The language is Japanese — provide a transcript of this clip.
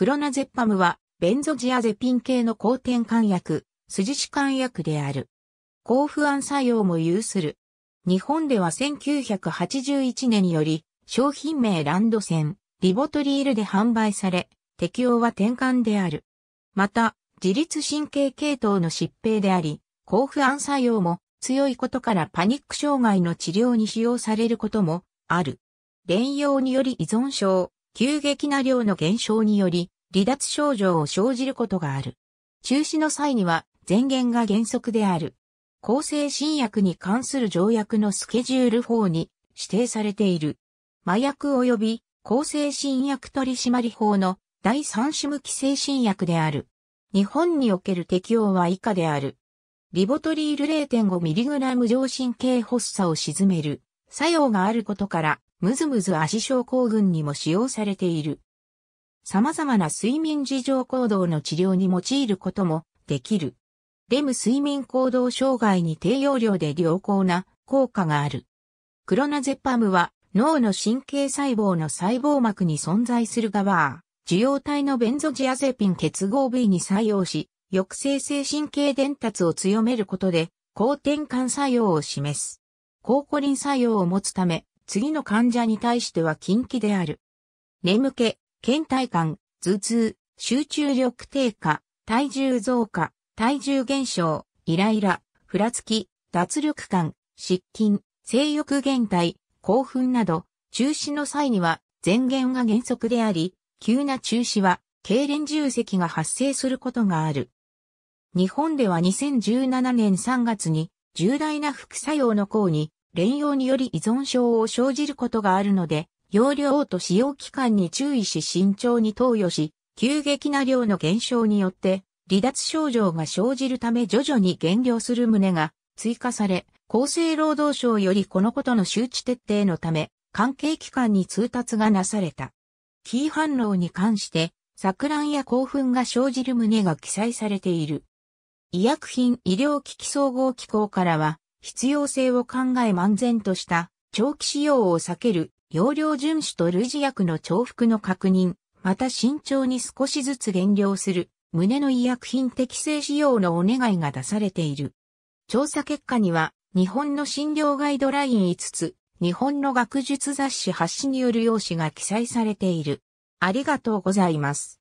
クロナゼッパムは、ベンゾジアゼピン系の抗転換薬、筋弛換薬である。抗不安作用も有する。日本では1981年により、商品名ランドセン、リボトリールで販売され、適用は転換である。また、自律神経系統の疾病であり、抗不安作用も強いことからパニック障害の治療に使用されることもある。連用により依存症、急激な量の減少により、離脱症状を生じることがある。中止の際には、前言が原則である。抗生新薬に関する条約のスケジュール法に指定されている。麻薬及び抗生新薬取締法の第三種無期生新薬である。日本における適用は以下である。リボトリール 0.5mg 上神経発作を沈める作用があることから、ムズムズ足症候群にも使用されている。様々な睡眠事情行動の治療に用いることもできる。レム睡眠行動障害に低用量で良好な効果がある。クロナゼパムは脳の神経細胞の細胞膜に存在するガバー、受容体のベンゾジアゼピン結合部位に作用し、抑制性神経伝達を強めることで、抗転換作用を示す。抗コリン作用を持つため、次の患者に対しては禁忌である。眠気、倦怠感、頭痛、集中力低下、体重増加、体重減少、イライラ、ふらつき、脱力感、失禁、性欲減退、興奮など、中止の際には前言が原則であり、急な中止は、痙攣重積が発生することがある。日本では2017年3月に重大な副作用の項に連用により依存症を生じることがあるので、容量と使用期間に注意し慎重に投与し、急激な量の減少によって、離脱症状が生じるため徐々に減量する旨が追加され、厚生労働省よりこのことの周知徹底のため、関係機関に通達がなされた。キー反応に関して、錯乱や興奮が生じる旨が記載されている。医薬品医療機器総合機構からは、必要性を考え漫然とした長期使用を避ける容量遵守と類似薬の重複の確認、また慎重に少しずつ減量する、胸の医薬品適正使用のお願いが出されている。調査結果には、日本の診療ガイドライン5つ、日本の学術雑誌発誌による用紙が記載されている。ありがとうございます。